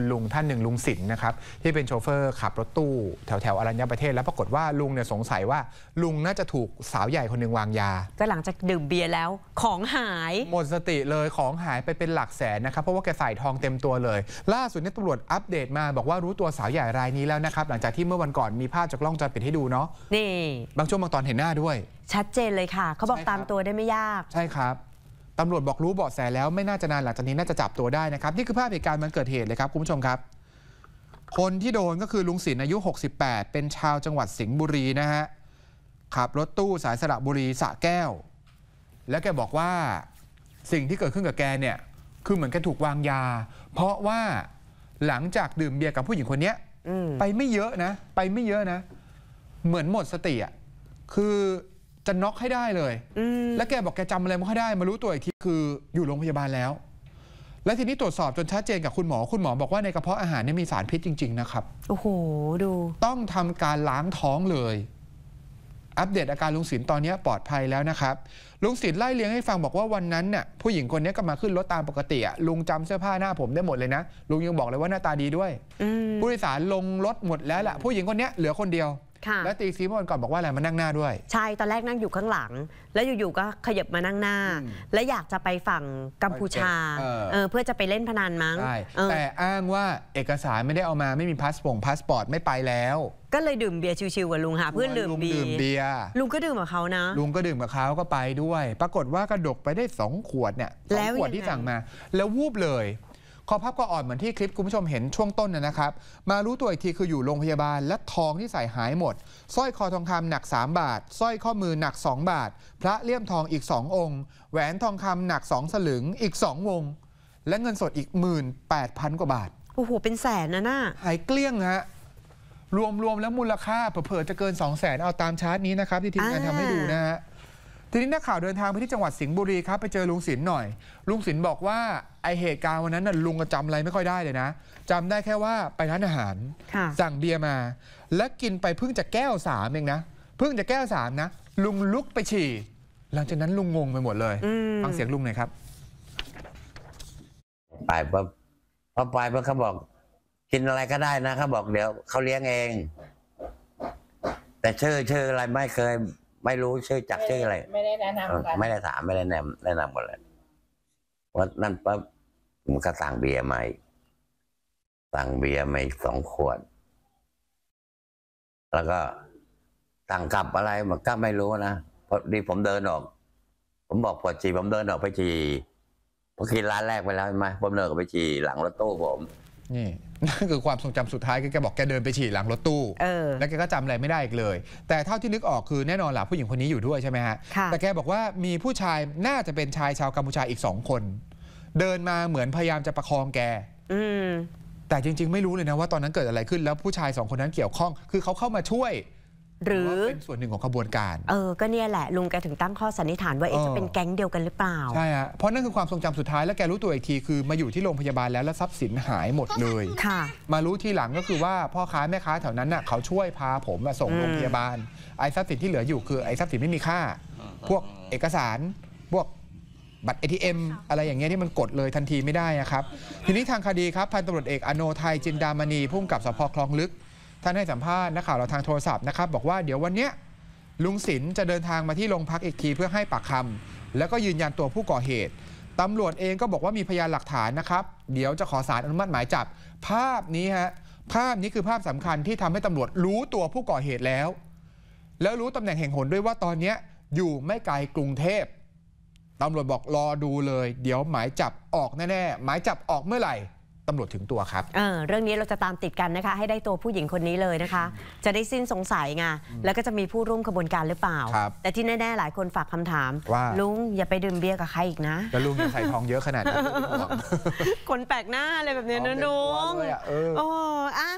คุณลุงท่านหนึ่งลุงสินนะครับ ที่เป็นโชเฟอร์ขับรถตู้แถวแถวอรัญญประเทศแล้วปรากฏว่าลุงเนี่ยสงสัยว่าลุงน่าจะถูกสาวใหญ่คนหนึ่งวางยาก็หลังจากดื่มเบียร์แล้ว ของหาย หมดสติเลยของหายไปเป็นหลักแสนนะครับ เพราะว่าแกใส่ทองเต็มตัวเลย ล่าสุดนี่ตำรวจอัปเดตมาบอกว่ารู้ตัวสาวใหญ่รายนี้แล้วนะครับหลังจากที่เมื่อวันก่อนมีภาพจากกล้องจอปิดให้ดูเนาะนี่ บางช่วงบางตอนเห็นหน้าด้วย ชัดเจนเลยค่ะเขาบอกตามตัวได้ไม่ยากใช่ครับตำรวจบอกรู้เบาะแสแล้วไม่น่าจะนานหลังจากนี้น่าจะจับตัวได้นะครับ นี่คือภาพเหตุการณ์มันเกิดเหตุเลยครับคุณผู้ชมครับ คนที่โดนก็คือลุงศิลป์อายุ 68 เป็นชาวจังหวัดสิงห์บุรีนะฮะขับรถตู้สายสระบุรีสะแก้ว แล้วแกบอกว่าสิ่งที่เกิดขึ้นกับแกเนี่ย คือเหมือนแกถูกวางยา เพราะว่าหลังจากดื่มเบียร์กับผู้หญิงคนนี้ไปไม่เยอะนะ ไปไม่เยอะนะ เหมือนหมดสติอ่ะคือจะน็อกให้ได้เลย แล้วแกบอกแกจำอะไรไม่ค่อยได้มารู้ตัวอีกทีคือ อยู่โรงพยาบาลแล้ว และทีนี้ตรวจสอบจนชัดเจนกับคุณหมอ คุณหมอบอกว่า ในกระเพาะอาหารเนี่ยมีสารพิษจริงๆนะครับ โอ้โหดู ต้องทำการล้างท้องเลย อัปเดตอาการลุงศิลป์ตอนนี้ปลอดภัยแล้วนะครับลุงศิลป์ไล่เลี้ยงให้ฟังบอกว่าวันนั้นน่ะผู้หญิงคนนี้ก็มาขึ้นรถตามปกติลุงจาเสื้อผ้าหน้าผมได้หมดเลยนะลุงยังบอกเลยว่าหน้าตาดีด้วยอผู้โดยสารลงรถหมดแล้วแหละผู้หญิงคนนี้เหลือคนเดียวแล้วตีซีเมอนก่อนบอกว่าอะไรมานั่งหน้าด้วย ใช่ตอนแรกนั่งอยู่ข้างหลัง แล้วอยู่ๆก็ขยับมานั่งหน้า และอยากจะไปฝั่งกัมพูชาเเเพื่อจะไปเล่นพนันมั้งแต่อ้างว่าเอกสารไม่ได้เอามาไม่มีพาสปงพาสปอร์ตไม่ไปแล้วก็เลยดื่มเบียร์ชิวๆกับลุงค่ะเพื่อนดื่มเบียร์ลุงก็ดื่มกับเขานะ ลุงก็ดื่มกับเขาก็ไปด้วย ปรากฏว่ากระดกไปได้สองขวดเนี่ยสองขวดที่สั่งมา แล้ววูบเลยคอพับก็อ่อนเหมือนที่คลิปคุณผู้ชมเห็นช่วงต้นนะครับ มารู้ตัวอีกทีคืออยู่โรงพยาบาลและทองที่ใส่หายหมดสร้อยคอทองคำหนัก 3 บาทสร้อยข้อมือหนัก 2 บาท พระเลี่ยมทองอีก 2 องค์ แหวนทองคำหนัก 2 สลึง อีก 2 วง และเงินสดอีก 18,000 กว่าบาท โอ้โห เป็นแสนนะน่าหายเกลี้ยงฮะรวมๆแล้วมูลค่าเผื่อจะเกิน2 0 0แสนเอาตามชาร์ตนี้นะครับ ที่ทีมงานทำให้ดูนะฮะทีนี้นักข่าวเดินทาง ไปที่จังหวัดสิงห์บุรีครับไปเจอลุงศิลป์หน่อย ลุงศิลป์บอกว่าไอเหตุการณ์วันนั้นน่ะลุงจํจำอะไรไม่ค่อยได้เลยนะจำได้แค่ว่าไปร้านอาหารสั่งเบียร์มา และกินไปเพิ่งจะแก้วสามเองนะเพิ่งจะแก้วสามนะลุงลุกไปฉี่ หลังจากนั้นลุงงงไปหมดเลยฟังเสียงลุงหน่อยครับไปลั๊บพอไปปเขาบอก กินอะไรก็ได้นะเขาบอกเดี๋ยวเขาเลี้ยงเอง แต่ชื่อชื่ออะไรไม่เคยไม่รู้ชื่อจักชื่ออะไรไม่ได้แนะนำกันไม่ได้ถามไม่ได้ แนะนำแนะนำกันเลยว่านั่นปั๊บผมก็สั่งเบียร์ใหม่สั่งเบียร์ใหม่สองขวดแล้วก็สั่งกลับอะไรมันก็ไม่รู้นะพอดีผมเดินออกผมบอกปวดจีผมเดินออกไปจี่อกินร้านแรกไปแล้วใช่ไหมผมเดินออกไปจีหลังรถตู้ผมนี่นั่นคือความทรงจำสุดท้ายคือแกบอกแกเดินไปฉี่หลังรถตู้แล้วแกก็จำอะไรไม่ได้อีกเลย แต่เท่าที่นึกออกคือแน่นอนหล่ะผู้หญิงคนนี้อยู่ด้วยใช่ไหมฮะแต่แกบอกว่ามีผู้ชายน่าจะเป็นชายชาวกัมพูชาอีกสองคน เดินมาเหมือนพยายามจะประคองแกแต่จริง ๆไม่รู้เลยนะว่าตอนนั้นเกิดอะไรขึ้นแล้วผู้ชายสองคนนั้นเกี่ยวข้อง คือเขาเข้ามาช่วยหรือเป็นส่วนหนึ่งของขบวนการ เออ ก็เนี่ยแหละ ลุงแกถึงตั้งข้อสันนิษฐานว่าเอ๊ะจะเป็นแก๊งเดียวกันหรือเปล่า ใช่ฮะเพราะนั่นคือความทรงจำสุดท้ายแล้วแกรู้ตัวอีกที คือมาอยู่ที่โรงพยาบาลแล้วแล้วทรัพย์สินหายหมดเลยค่ะ มารู้ทีหลังก็คือว่าพ่อค้าแม่ค้าแถวนั้นน่ะเขาช่วยพาผมมาส่งโรงพยาบาลไอ้ทรัพย์สินที่เหลืออยู่ คือไอ้ทรัพย์สินไม่มีค่า พวกเอกสารพวกบัตรเอทีเอ็มอะไรอย่างเงี้ยที่มันกดเลยทันทีไม่ได้นะครับ ทีนี้ทางคดีครับพันตำรวจเอกอโนไทยจินดามณีผู้กำกับสพคลองลึกท่านให้สัมภาษณ์นักข่าวเราทางโทรศัพท์นะครับบอกว่าเดี๋ยววันนี้ลุงศิลป์จะเดินทางมาที่โรงพักอีกทีเพื่อให้ปากคำแล้วก็ยืนยันตัวผู้ก่อเหตุตำรวจเองก็บอกว่ามีพยานหลักฐานนะครับเดี๋ยวจะขอสารอนุมัติหมายจับภาพนี้ฮะภาพนี้คือภาพสำคัญที่ทำให้ตำรวจรู้ตัวผู้ก่อเหตุแล้ว แล้วรู้ตำแหน่งแห่งหนด้วยว่าตอนเนี้ยอยู่ไม่ไกลกรุงเทพตำรวจบอกรอดูเลย เดี๋ยวหมายจับออกแน่ๆหมายจับออกเมื่อไหร่ตำรวจถึงตัวครับเเรื่องนี้เราจะตามติดกันนะคะ ให้ได้ตัวผู้หญิงคนนี้เลยนะคะ จะได้สิ้นสงสัยไงแล้วก็จะมีผู้ร่วมขบวนการหรือเปล่า แต่ที่แน่ ๆ หลายคนฝากคำถาม ว่า ลุงอย่าไปดื่มเบียร์กับใครอีกนะแล้วลุงยังใส่ทองเยอะขนาดนี้คนแปลกหน้าอะไรแบบนี้นะลุงโอ้อะ